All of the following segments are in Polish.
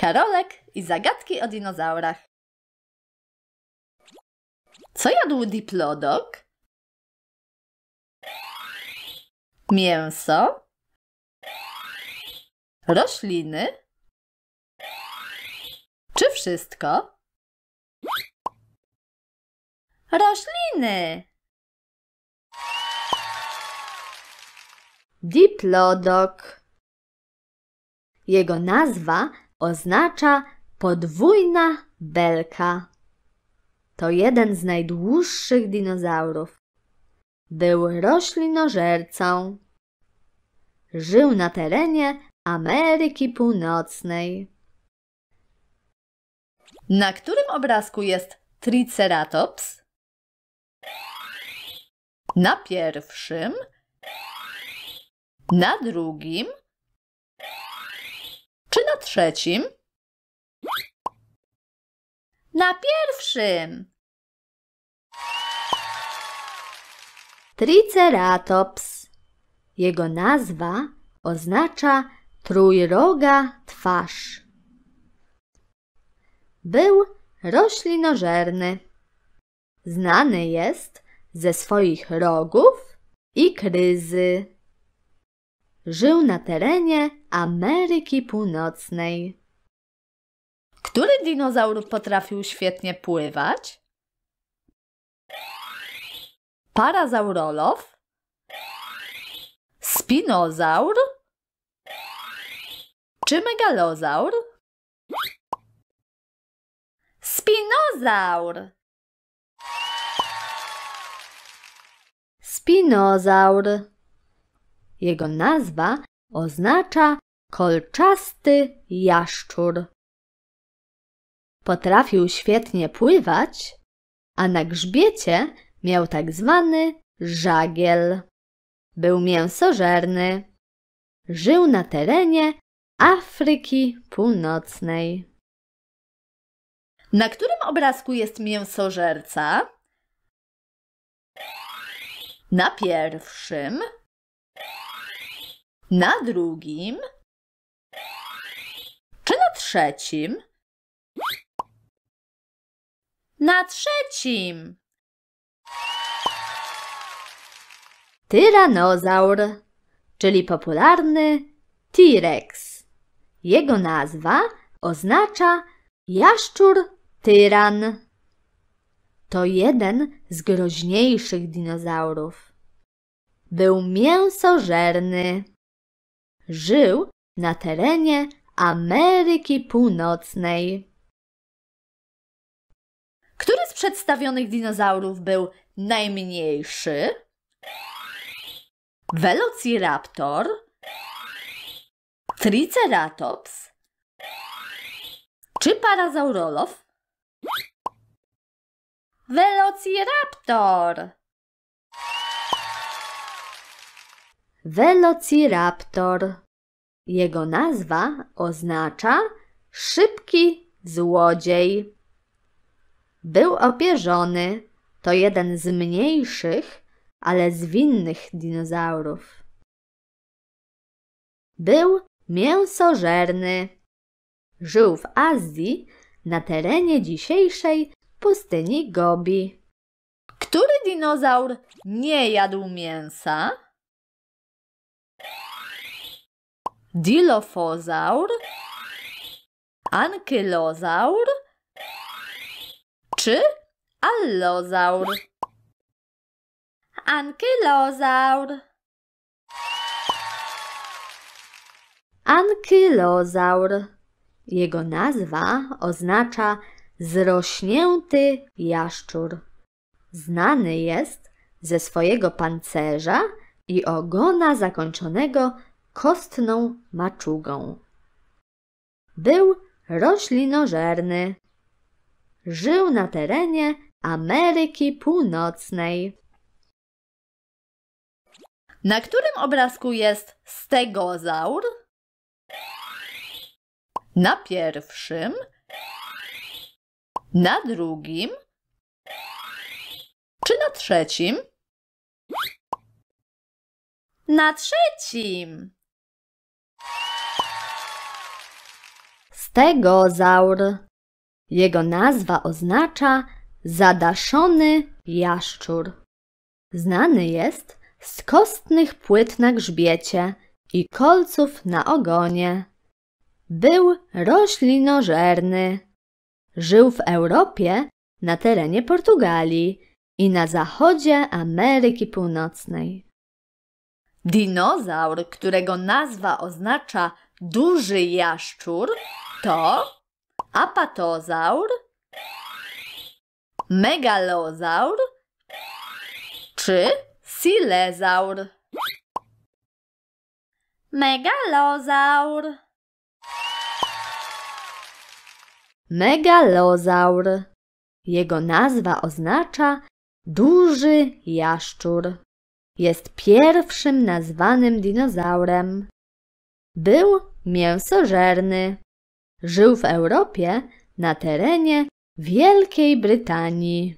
Karolek i zagadki o dinozaurach. Co jadł diplodok? Mięso? Rośliny? Czy wszystko? Rośliny! Diplodok. Jego nazwa oznacza podwójna belka. To jeden z najdłuższych dinozaurów. Był roślinożercą. Żył na terenie Ameryki Północnej. Na którym obrazku jest Triceratops? Na pierwszym, na drugim czy na trzecim? Na pierwszym! Triceratops. Jego nazwa oznacza trójroga twarz. Był roślinożerny. Znany jest ze swoich rogów i kryzy żył na terenie Ameryki Północnej. Który dinozaur potrafił świetnie pływać? Parazaurolow? Spinozaur? Czy megalozaur? Spinozaur! Spinozaur. Jego nazwa oznacza kolczasty jaszczur. Potrafił świetnie pływać, a na grzbiecie miał tak zwany żagiel. Był mięsożerny. Żył na terenie Afryki Północnej. Na którym obrazku jest mięsożerca? Na pierwszym na drugim czy na trzecim? Na trzecim! Tyranozaur, czyli popularny T-Rex. Jego nazwa oznacza jaszczur tyran. To jeden z groźniejszych dinozaurów. Był mięsożerny żył na terenie Ameryki Północnej. Który z przedstawionych dinozaurów był najmniejszy? Velociraptor, Triceratops czy Parazaurolow? Velociraptor! Velociraptor. Jego nazwa oznacza szybki złodziej. Był opierzony, to jeden z mniejszych, ale zwinnych dinozaurów. Był mięsożerny. Żył w Azji na terenie dzisiejszej pustyni Gobi. Który dinozaur nie jadł mięsa? Dilofozaur, ankylozaur czy allozaur? Ankylozaur. Ankylozaur. Jego nazwa oznacza zrośnięty jaszczur. Znany jest ze swojego pancerza i ogona zakończonego kostną maczugą. Był roślinożerny. Żył na terenie Ameryki Północnej. Na którym obrazku jest stegozaur? Na pierwszym, na drugim czy na trzecim? na trzecim. Stegozaur. Jego nazwa oznacza zadaszony jaszczur. Znany jest z kostnych płyt na grzbiecie i kolców na ogonie. Był roślinożerny. Żył w Europie na terenie Portugalii i na zachodzie Ameryki Północnej. Dinozaur, którego nazwa oznacza duży jaszczur, to apatozaur, megalozaur czy silezaur. Megalozaur. Megalozaur. Jego nazwa oznacza duży jaszczur jest pierwszym nazwanym dinozaurem. Był mięsożerny. Żył w Europie na terenie Wielkiej Brytanii.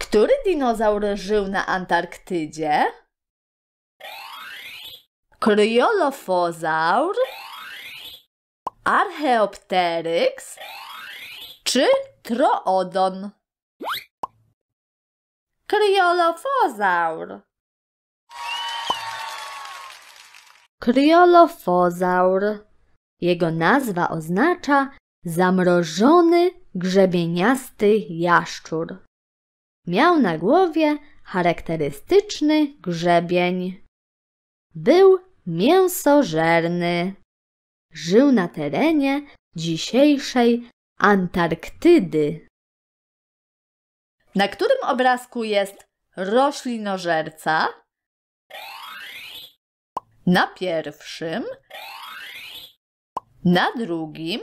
Który dinozaur żył na Antarktydzie? Kryolofozaur? Archeopteryx? Czy troodon? Kryolofozaur. Kryolofozaur. Jego nazwa oznacza zamrożony, grzebieniasty jaszczur. Miał na głowie charakterystyczny grzebień. Był mięsożerny. Żył na terenie dzisiejszej Antarktydy na którym obrazku jest roślinożerca, na pierwszym, na drugim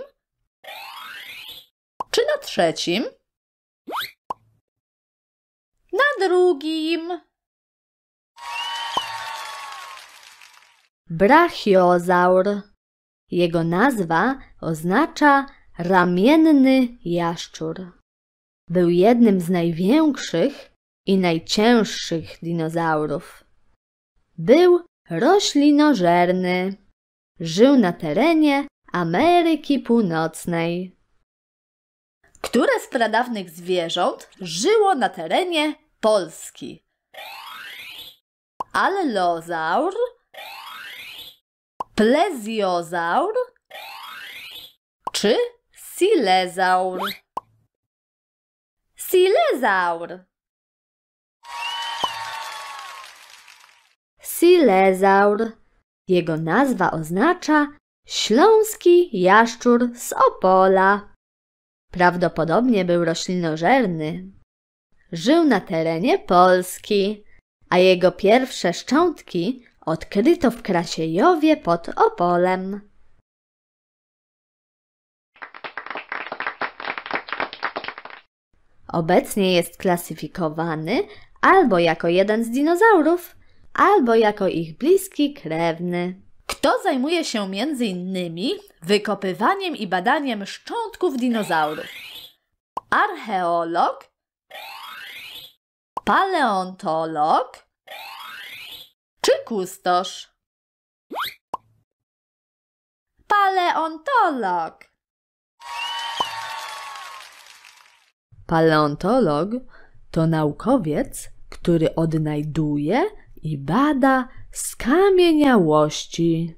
czy na trzecim? Na drugim. Brachiozaur. Jego nazwa oznacza ramienny jaszczur był jednym z największych i najcięższych dinozaurów. Był roślinożerny. Żył na terenie Ameryki Północnej. Które z pradawnych zwierząt żyło na terenie Polski? Allozaur, plezjozaur czy silezaur? Silezaur. Silezaur. Jego nazwa oznacza śląski jaszczur z Opola. Prawdopodobnie był roślinożerny. Żył na terenie Polski, a jego pierwsze szczątki odkryto w Krasiejowie pod Opolem. Obecnie jest klasyfikowany albo jako jeden z dinozaurów, albo jako ich bliski krewny. Kto zajmuje się między innymi wykopywaniem i badaniem szczątków dinozaurów? Archeolog, paleontolog czy kustosz? Paleontolog. Paleontolog to naukowiec, który odnajduje i bada skamieniałości.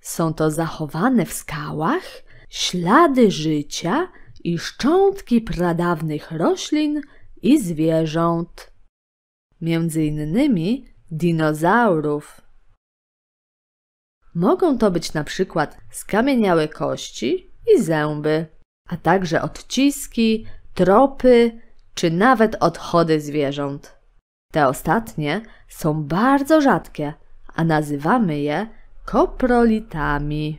Są to zachowane w skałach ślady życia i szczątki pradawnych roślin i zwierząt, między innymi dinozaurów. Mogą to być na przykład skamieniałe kości i zęby, a także odciski tropy czy nawet odchody zwierząt. Te ostatnie są bardzo rzadkie, a nazywamy je koprolitami.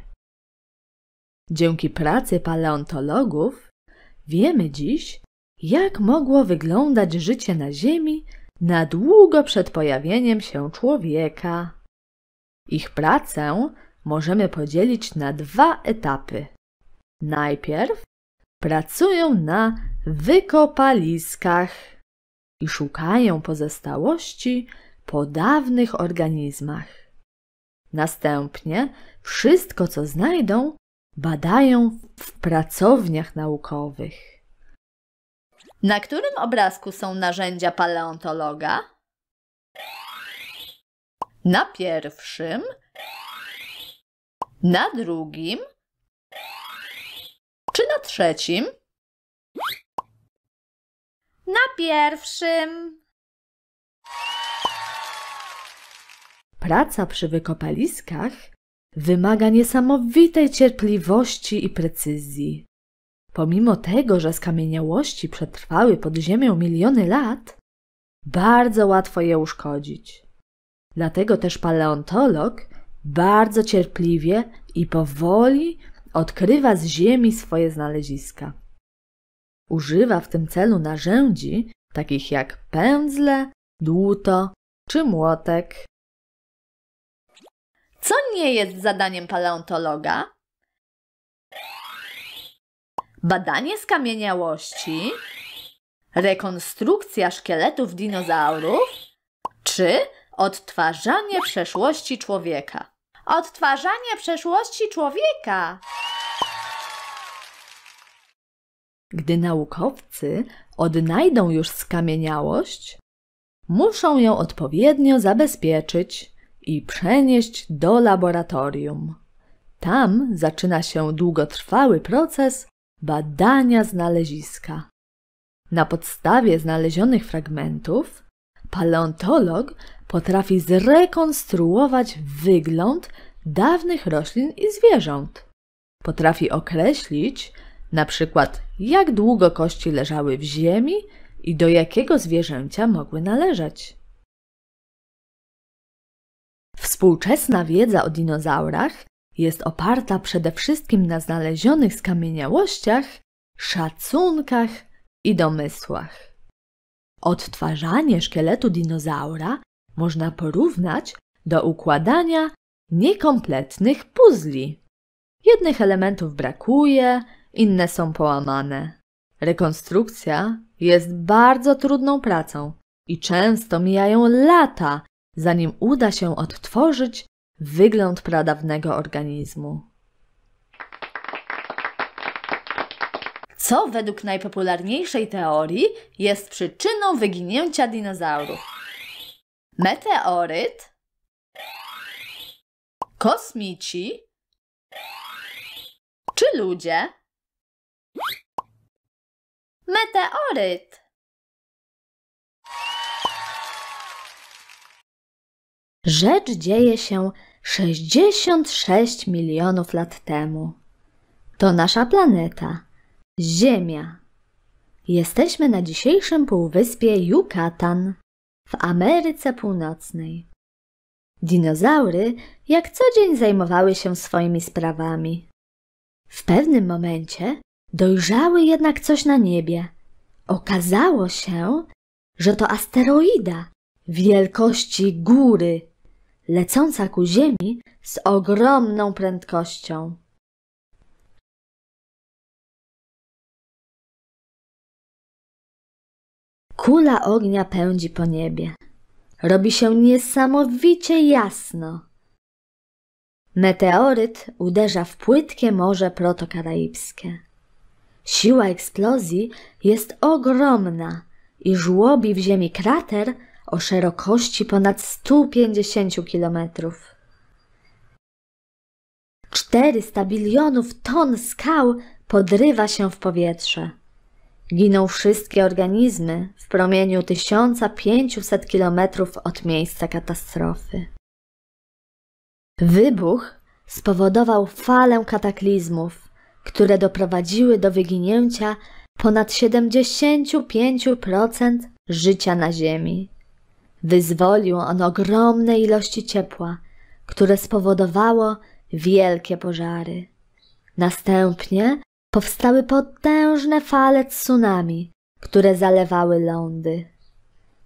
Dzięki pracy paleontologów wiemy dziś, jak mogło wyglądać życie na Ziemi na długo przed pojawieniem się człowieka. Ich pracę możemy podzielić na dwa etapy. Najpierw pracują na wykopaliskach i szukają pozostałości po dawnych organizmach. Następnie wszystko, co znajdą, badają w pracowniach naukowych. Na którym obrazku są narzędzia paleontologa? Na pierwszym, na drugim czy na trzecim? na pierwszym. Praca przy wykopaliskach wymaga niesamowitej cierpliwości i precyzji. Pomimo tego, że skamieniałości przetrwały pod ziemią miliony lat, bardzo łatwo je uszkodzić. Dlatego też paleontolog bardzo cierpliwie i powoli odkrywa z ziemi swoje znaleziska. Używa w tym celu narzędzi takich jak pędzle, dłuto czy młotek. Co nie jest zadaniem paleontologa? Badanie skamieniałości, rekonstrukcja szkieletów dinozaurów czy odtwarzanie przeszłości człowieka? Odtwarzanie przeszłości człowieka! Gdy naukowcy odnajdą już skamieniałość, muszą ją odpowiednio zabezpieczyć i przenieść do laboratorium. Tam zaczyna się długotrwały proces badania znaleziska. Na podstawie znalezionych fragmentów paleontolog potrafi zrekonstruować wygląd dawnych roślin i zwierząt. Potrafi określić, na przykład, jak długo kości leżały w ziemi i do jakiego zwierzęcia mogły należeć. Współczesna wiedza o dinozaurach jest oparta przede wszystkim na znalezionych skamieniałościach, szacunkach i domysłach. Odtwarzanie szkieletu dinozaura można porównać do układania niekompletnych puzli. Jednych elementów brakuje, inne są połamane. Rekonstrukcja jest bardzo trudną pracą i często mijają lata, zanim uda się odtworzyć wygląd pradawnego organizmu. Co według najpopularniejszej teorii jest przyczyną wyginięcia dinozaurów? Meteoryt? Kosmici? Czy ludzie? Meteoryt! Rzecz dzieje się 66 milionów lat temu. To nasza planeta, Ziemia. Jesteśmy na dzisiejszym półwyspie Yucatan w Ameryce Północnej. Dinozaury jak co dzień zajmowały się swoimi sprawami. W pewnym momencie Dojrzały jednak coś na niebie. Okazało się, że to asteroida wielkości góry, lecąca ku Ziemi z ogromną prędkością. Kula ognia pędzi po niebie. Robi się niesamowicie jasno. Meteoryt uderza w płytkie morze protokaraibskie. Siła eksplozji jest ogromna i żłobi w ziemi krater o szerokości ponad 150 kilometrów. 400 bilionów ton skał podrywa się w powietrze. Giną wszystkie organizmy w promieniu 1500 kilometrów od miejsca katastrofy. Wybuch spowodował falę kataklizmów, które doprowadziły do wyginięcia ponad 75% życia na Ziemi. Wyzwolił on ogromne ilości ciepła, które spowodowało wielkie pożary. Następnie powstały potężne fale tsunami, które zalewały lądy.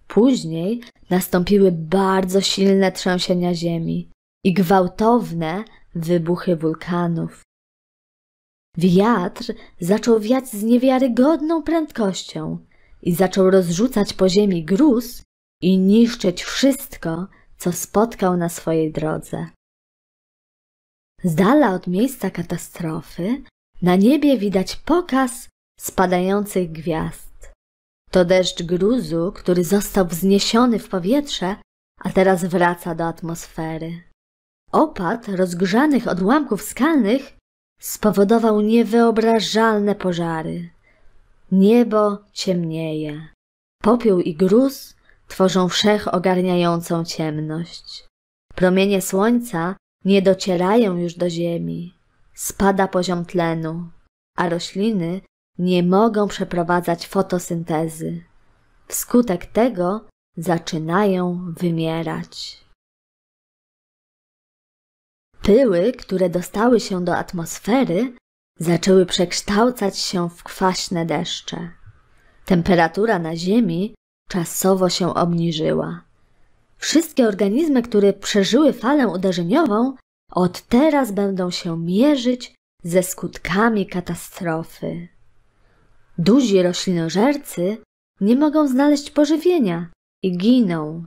Później nastąpiły bardzo silne trzęsienia ziemi i gwałtowne wybuchy wulkanów. Wiatr zaczął wiać z niewiarygodną prędkością i zaczął rozrzucać po ziemi gruz i niszczyć wszystko, co spotkał na swojej drodze. Z dala od miejsca katastrofy na niebie widać pokaz spadających gwiazd. To deszcz gruzu, który został wzniesiony w powietrze, a teraz wraca do atmosfery. Opad rozgrzanych odłamków skalnych spowodował niewyobrażalne pożary. Niebo ciemnieje. Popiół i gruz tworzą wszechogarniającą ciemność. Promienie słońca nie docierają już do ziemi. Spada poziom tlenu, a rośliny nie mogą przeprowadzać fotosyntezy. Wskutek tego zaczynają wymierać. Pyły, które dostały się do atmosfery, zaczęły przekształcać się w kwaśne deszcze. Temperatura na Ziemi czasowo się obniżyła. Wszystkie organizmy, które przeżyły falę uderzeniową, od teraz będą się mierzyć ze skutkami katastrofy. Duzi roślinożercy nie mogą znaleźć pożywienia i giną.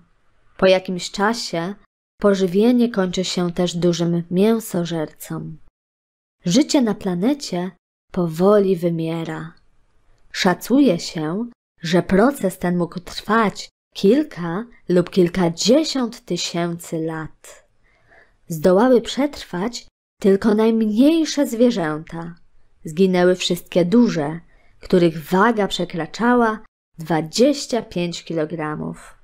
Po jakimś czasie Pożywienie kończy się też dużym mięsożercom. Życie na planecie powoli wymiera. Szacuje się, że proces ten mógł trwać kilka lub kilkadziesiąt tysięcy lat. Zdołały przetrwać tylko najmniejsze zwierzęta. Zginęły wszystkie duże, których waga przekraczała 25 kilogramów.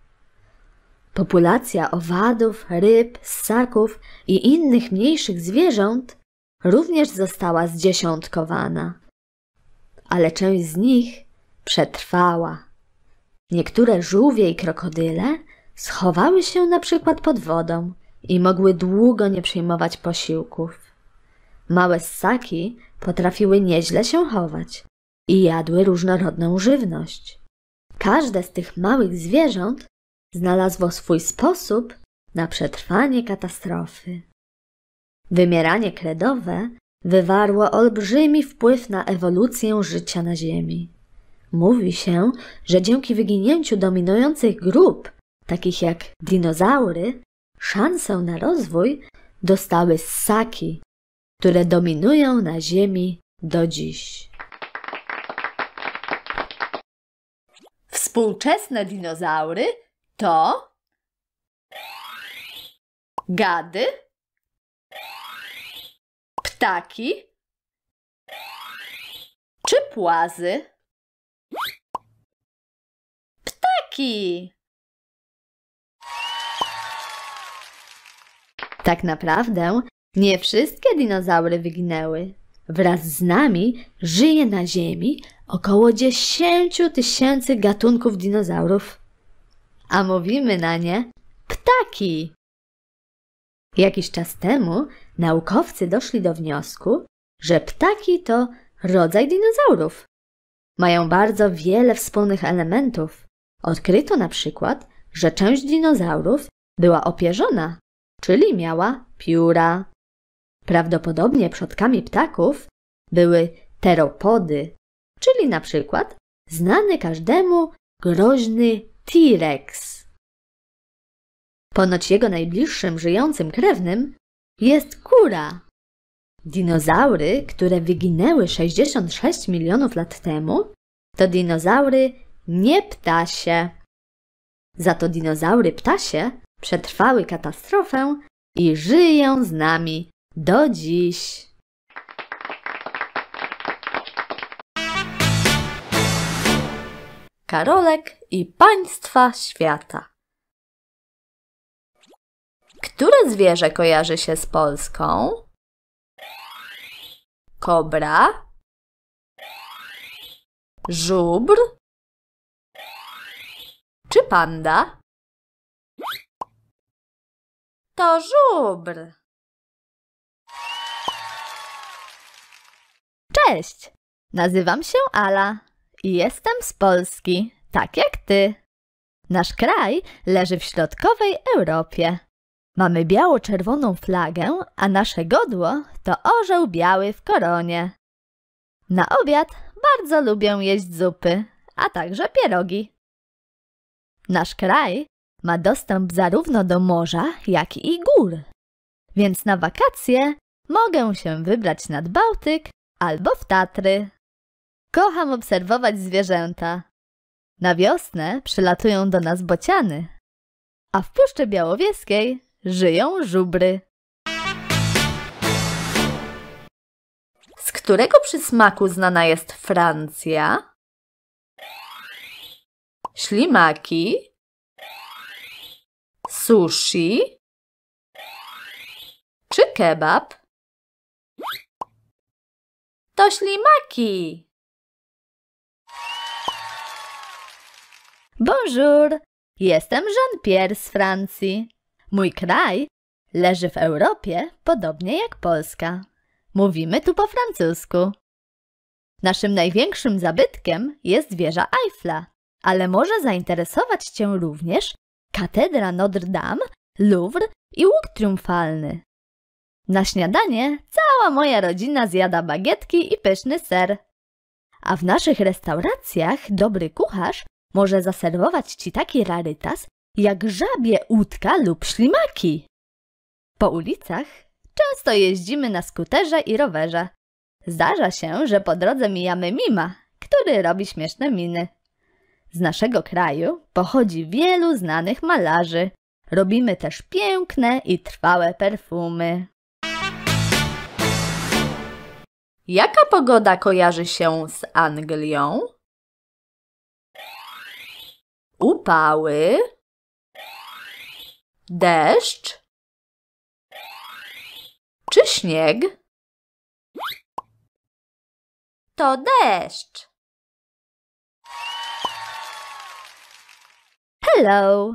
Populacja owadów, ryb, ssaków i innych mniejszych zwierząt również została zdziesiątkowana. Ale część z nich przetrwała. Niektóre żółwie i krokodyle schowały się na przykład pod wodą i mogły długo nie przyjmować posiłków. Małe ssaki potrafiły nieźle się chować i jadły różnorodną żywność. Każde z tych małych zwierząt znalazło swój sposób na przetrwanie katastrofy. Wymieranie kredowe wywarło olbrzymi wpływ na ewolucję życia na Ziemi. Mówi się, że dzięki wyginięciu dominujących grup, takich jak dinozaury, szansę na rozwój dostały ssaki, które dominują na Ziemi do dziś. Współczesne dinozaury to gady, ptaki czy płazy? Ptaki! Tak naprawdę nie wszystkie dinozaury wyginęły. Wraz z nami żyje na Ziemi około 10 tysięcy gatunków dinozaurów a mówimy na nie ptaki. Jakiś czas temu naukowcy doszli do wniosku, że ptaki to rodzaj dinozaurów. Mają bardzo wiele wspólnych elementów. Odkryto na przykład, że część dinozaurów była opierzona, czyli miała pióra. Prawdopodobnie przodkami ptaków były teropody, czyli na przykład znany każdemu groźny T-Rex. Ponoć jego najbliższym żyjącym krewnym jest kura. Dinozaury, które wyginęły 66 milionów lat temu, to dinozaury nie ptasie. Za to dinozaury ptasie przetrwały katastrofę i żyją z nami do dziś. Karolek i państwa świata. Które zwierzę kojarzy się z Polską? Kobra, żubr czy panda? To żubr. Cześć, nazywam się Ala. Jestem z Polski, tak jak ty. Nasz kraj leży w środkowej Europie. Mamy biało-czerwoną flagę, a nasze godło to orzeł biały w koronie. Na obiad bardzo lubię jeść zupy, a także pierogi. Nasz kraj ma dostęp zarówno do morza, jak i gór, więc na wakacje mogę się wybrać nad Bałtyk albo w Tatry. Kocham obserwować zwierzęta. Na wiosnę przylatują do nas bociany, a w Puszczy Białowieskiej żyją żubry. Z którego przysmaku znana jest Francja? Ślimaki, sushi czy kebab? To ślimaki! Bonjour! Jestem Jean-Pierre z Francji. Mój kraj leży w Europie, podobnie jak Polska. Mówimy tu po francusku. Naszym największym zabytkiem jest wieża Eiffla, ale może zainteresować Cię również katedra Notre Dame, Louvre i łuk triumfalny. Na śniadanie cała moja rodzina zjada bagietki i pyszny ser. A w naszych restauracjach dobry kucharz może zaserwować ci taki rarytas jak żabie, łódka lub ślimaki. Po ulicach często jeździmy na skuterze i rowerze. Zdarza się, że po drodze mijamy mima, który robi śmieszne miny. Z naszego kraju pochodzi wielu znanych malarzy. Robimy też piękne i trwałe perfumy. Jaka pogoda kojarzy się z Anglią? upały, deszcz czy śnieg? To deszcz. Hello!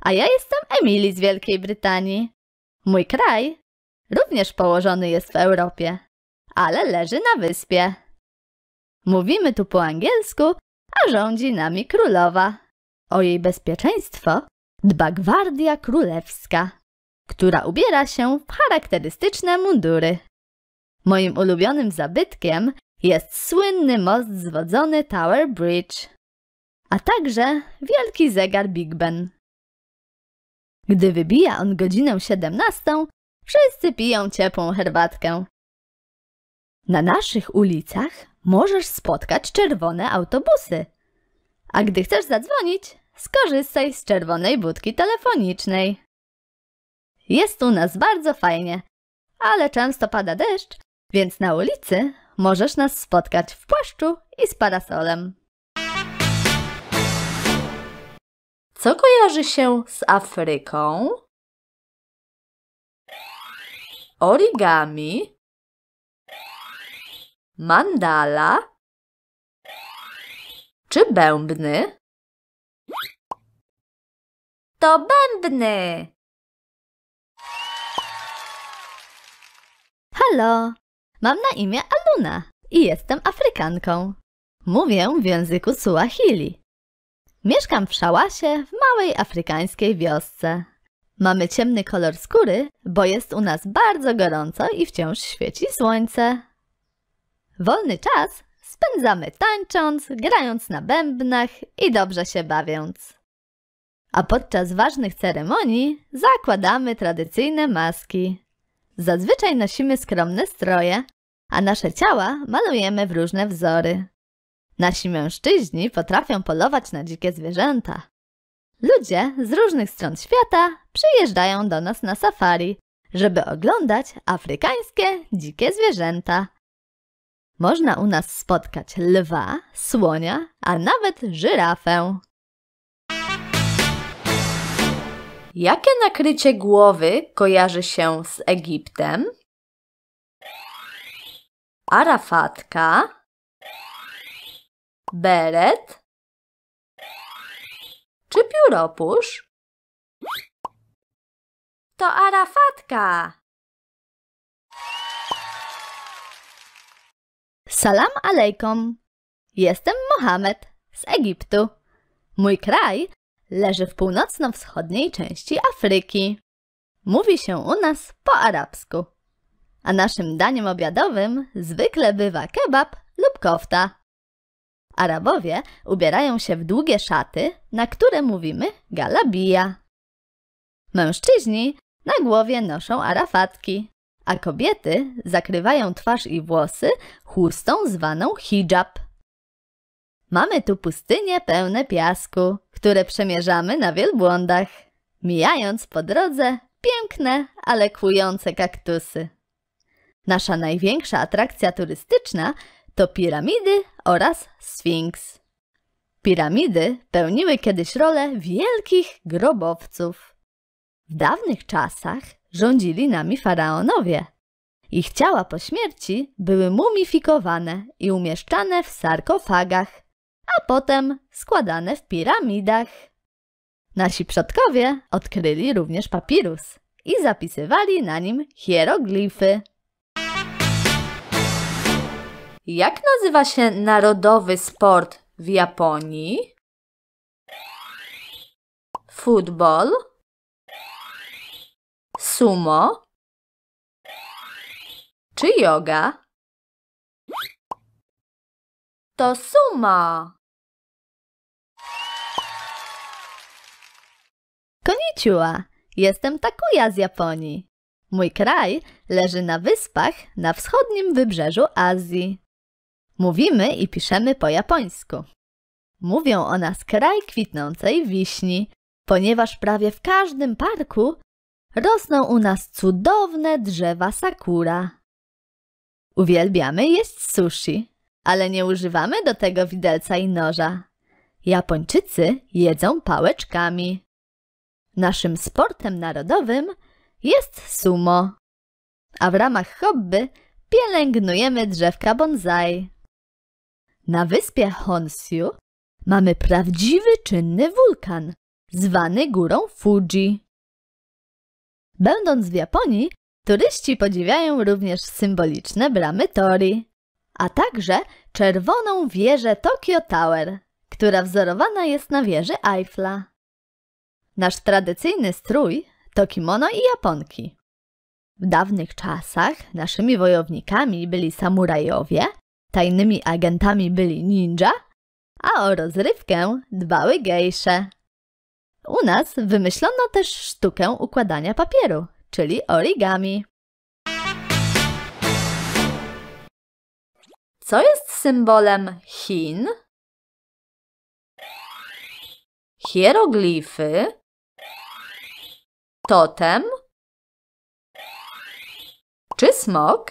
A ja jestem Emily z Wielkiej Brytanii. Mój kraj również położony jest w Europie, ale leży na wyspie. Mówimy tu po angielsku, a rządzi nami królowa. O jej bezpieczeństwo dba Gwardia Królewska, która ubiera się w charakterystyczne mundury. Moim ulubionym zabytkiem jest słynny most zwodzony Tower Bridge, a także wielki zegar Big Ben. Gdy wybija on godzinę 17, wszyscy piją ciepłą herbatkę. Na naszych ulicach możesz spotkać czerwone autobusy, a gdy chcesz zadzwonić, skorzystaj z czerwonej budki telefonicznej. Jest u nas bardzo fajnie, ale często pada deszcz, więc na ulicy możesz nas spotkać w płaszczu i z parasolem. Co kojarzy się z Afryką? Origami Mandala Czy bębny? To bębny. Halo, mam na imię Aluna i jestem Afrykanką. Mówię w języku Suahili. Mieszkam w Szałasie, w małej afrykańskiej wiosce. Mamy ciemny kolor skóry, bo jest u nas bardzo gorąco i wciąż świeci słońce. Wolny czas spędzamy tańcząc, grając na bębnach i dobrze się bawiąc a podczas ważnych ceremonii zakładamy tradycyjne maski. Zazwyczaj nosimy skromne stroje, a nasze ciała malujemy w różne wzory. Nasi mężczyźni potrafią polować na dzikie zwierzęta. Ludzie z różnych stron świata przyjeżdżają do nas na safari, żeby oglądać afrykańskie dzikie zwierzęta. Można u nas spotkać lwa, słonia, a nawet żyrafę. Jakie nakrycie głowy kojarzy się z Egiptem? Arafatka, beret czy pióropusz? To Arafatka! Salam alejkom! Jestem Mohamed z Egiptu. Mój kraj leży w północno-wschodniej części Afryki. Mówi się u nas po arabsku. A naszym daniem obiadowym zwykle bywa kebab lub kofta. Arabowie ubierają się w długie szaty, na które mówimy galabija. Mężczyźni na głowie noszą arafatki, a kobiety zakrywają twarz i włosy chustą zwaną hijab. Mamy tu pustynie pełne piasku, które przemierzamy na wielbłądach, mijając po drodze piękne, ale kłujące kaktusy. Nasza największa atrakcja turystyczna to piramidy oraz Sfinks. Piramidy pełniły kiedyś rolę wielkich grobowców. W dawnych czasach rządzili nami faraonowie. Ich ciała po śmierci były mumifikowane i umieszczane w sarkofagach, a potem składane w piramidach. Nasi przodkowie odkryli również papirus i zapisywali na nim hieroglify. Jak nazywa się narodowy sport w Japonii? Futbol, sumo czy yoga? To suma. Konnichiwa! Jestem Takuya z Japonii. Mój kraj leży na wyspach na wschodnim wybrzeżu Azji. Mówimy i piszemy po japońsku. Mówią o nas kraj kwitnącej wiśni, ponieważ prawie w każdym parku rosną u nas cudowne drzewa sakura. Uwielbiamy jeść sushi, ale nie używamy do tego widelca i noża. Japończycy jedzą pałeczkami. Naszym sportem narodowym jest sumo. A w ramach hobby pielęgnujemy drzewka bonsai. Na wyspie Honsiu mamy prawdziwy czynny wulkan, zwany górą Fuji. Będąc w Japonii, turyści podziwiają również symboliczne bramy Tori, a także czerwoną wieżę Tokyo Tower, która wzorowana jest na wieży Eiffla. Nasz tradycyjny strój to kimono i japonki. W dawnych czasach naszymi wojownikami byli samurajowie, tajnymi agentami byli ninja, a o rozrywkę dbały gejsze. U nas wymyślono też sztukę układania papieru, czyli origami. Co jest symbolem Chin? Hieroglify Totem? Czy smok?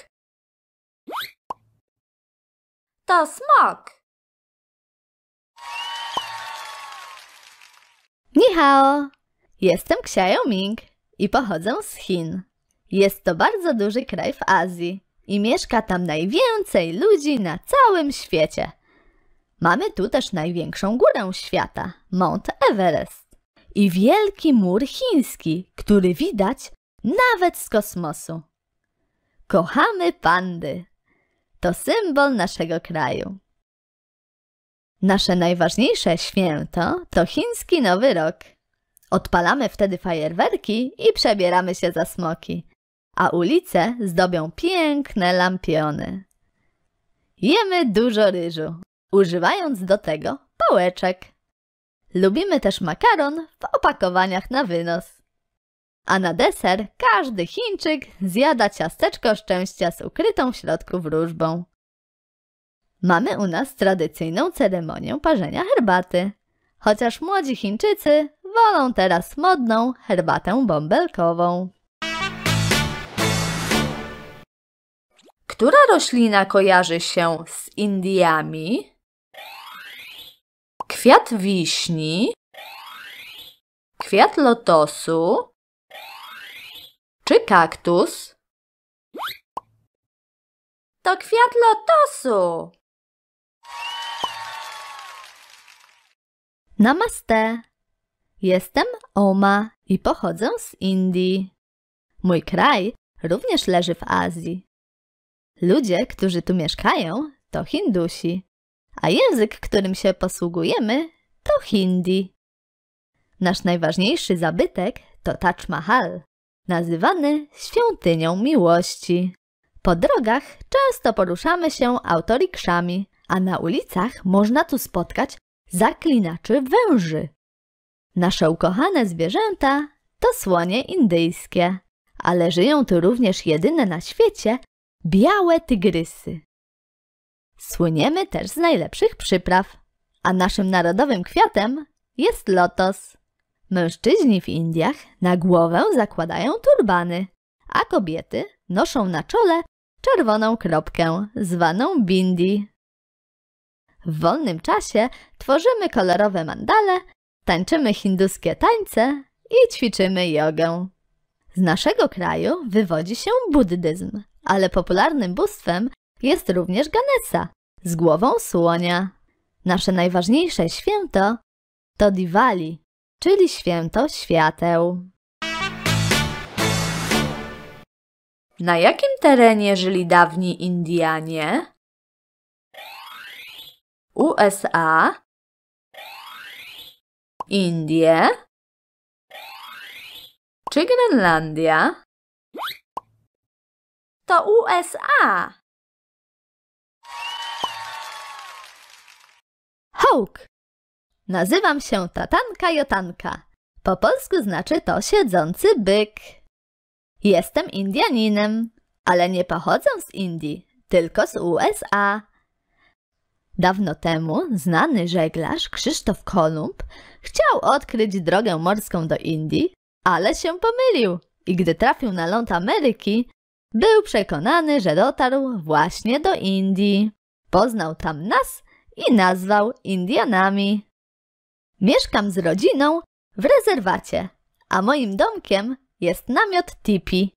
To smok. Ni hao! Jestem Xiao Ming i pochodzę z Chin. Jest to bardzo duży kraj w Azji i mieszka tam najwięcej ludzi na całym świecie. Mamy tu też największą górę świata, Mount Everest i wielki mur chiński, który widać nawet z kosmosu. Kochamy pandy. To symbol naszego kraju. Nasze najważniejsze święto to chiński Nowy Rok. Odpalamy wtedy fajerwerki i przebieramy się za smoki, a ulice zdobią piękne lampiony. Jemy dużo ryżu, używając do tego pałeczek. Lubimy też makaron w opakowaniach na wynos. A na deser każdy Chińczyk zjada ciasteczko szczęścia z ukrytą w środku wróżbą. Mamy u nas tradycyjną ceremonię parzenia herbaty. Chociaż młodzi Chińczycy wolą teraz modną herbatę bąbelkową. Która roślina kojarzy się z Indiami? kwiat wiśni, kwiat lotosu czy kaktus? To kwiat lotosu. Namaste. Jestem Oma i pochodzę z Indii. Mój kraj również leży w Azji. Ludzie, którzy tu mieszkają, to Hindusi a język, którym się posługujemy, to hindi. Nasz najważniejszy zabytek to Taj Mahal, nazywany świątynią miłości. Po drogach często poruszamy się autorikszami, a na ulicach można tu spotkać zaklinaczy węży. Nasze ukochane zwierzęta to słonie indyjskie, ale żyją tu również jedyne na świecie białe tygrysy. Słyniemy też z najlepszych przypraw, a naszym narodowym kwiatem jest lotos. Mężczyźni w Indiach na głowę zakładają turbany, a kobiety noszą na czole czerwoną kropkę, zwaną bindi. W wolnym czasie tworzymy kolorowe mandale, tańczymy hinduskie tańce i ćwiczymy jogę. Z naszego kraju wywodzi się buddyzm, ale popularnym bóstwem jest również Ganesa z głową słonia. Nasze najważniejsze święto to Diwali, czyli święto świateł. Na jakim terenie żyli dawni Indianie? USA, Indie czy Grenlandia? To USA! czołg. Nazywam się Tatanka Jotanka. Po polsku znaczy to siedzący byk. Jestem Indianinem, ale nie pochodzę z Indii, tylko z USA. Dawno temu znany żeglarz Krzysztof Kolumb chciał odkryć drogę morską do Indii, ale się pomylił i gdy trafił na ląd Ameryki, był przekonany, że dotarł właśnie do Indii. Poznał tam nas i nazwał Indianami. Mieszkam z rodziną w rezerwacie, a moim domkiem jest namiot tipi.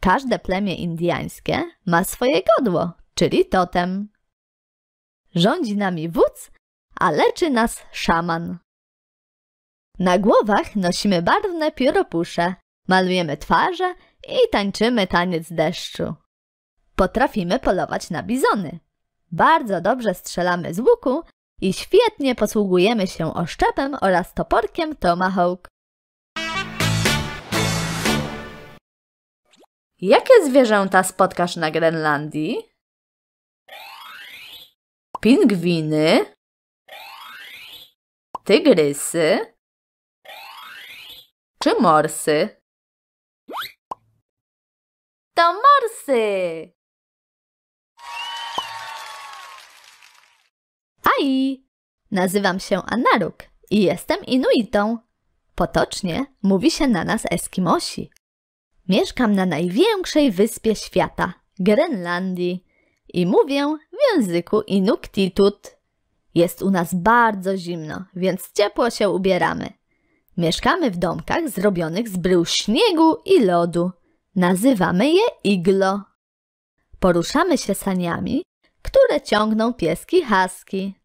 Każde plemię indiańskie ma swoje godło, czyli totem. Rządzi nami wódz, a leczy nas szaman. Na głowach nosimy barwne pióropusze, malujemy twarze i tańczymy taniec deszczu. Potrafimy polować na bizony, bardzo dobrze strzelamy z łuku i świetnie posługujemy się oszczepem oraz toporkiem Tomahawk. Jakie zwierzęta spotkasz na Grenlandii? Pingwiny, tygrysy czy morsy? To morsy! Nazywam się Anaruk i jestem Inuitą. Potocznie mówi się na nas Eskimosi. Mieszkam na największej wyspie świata, Grenlandii i mówię w języku Inuktitut. Jest u nas bardzo zimno, więc ciepło się ubieramy. Mieszkamy w domkach zrobionych z brył śniegu i lodu. Nazywamy je iglo. Poruszamy się saniami, które ciągną pieski haski.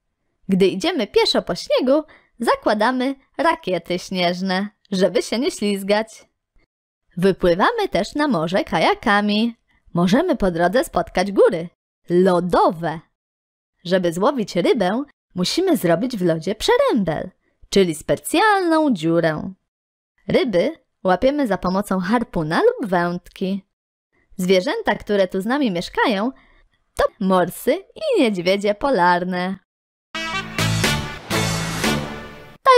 Gdy idziemy pieszo po śniegu, zakładamy rakiety śnieżne, żeby się nie ślizgać. Wypływamy też na morze kajakami. Możemy po drodze spotkać góry lodowe. Żeby złowić rybę, musimy zrobić w lodzie przerębel, czyli specjalną dziurę. Ryby łapiemy za pomocą harpuna lub wędki. Zwierzęta, które tu z nami mieszkają, to morsy i niedźwiedzie polarne.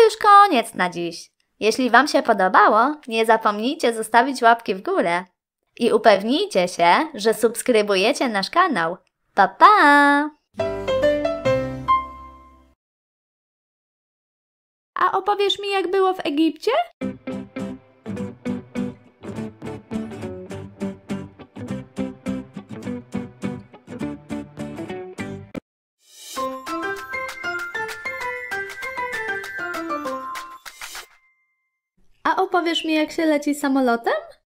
już koniec na dziś. Jeśli Wam się podobało, nie zapomnijcie zostawić łapki w górę. I upewnijcie się, że subskrybujecie nasz kanał. Pa pa! A opowiesz mi, jak było w Egipcie? powiesz mi, jak się leci samolotem?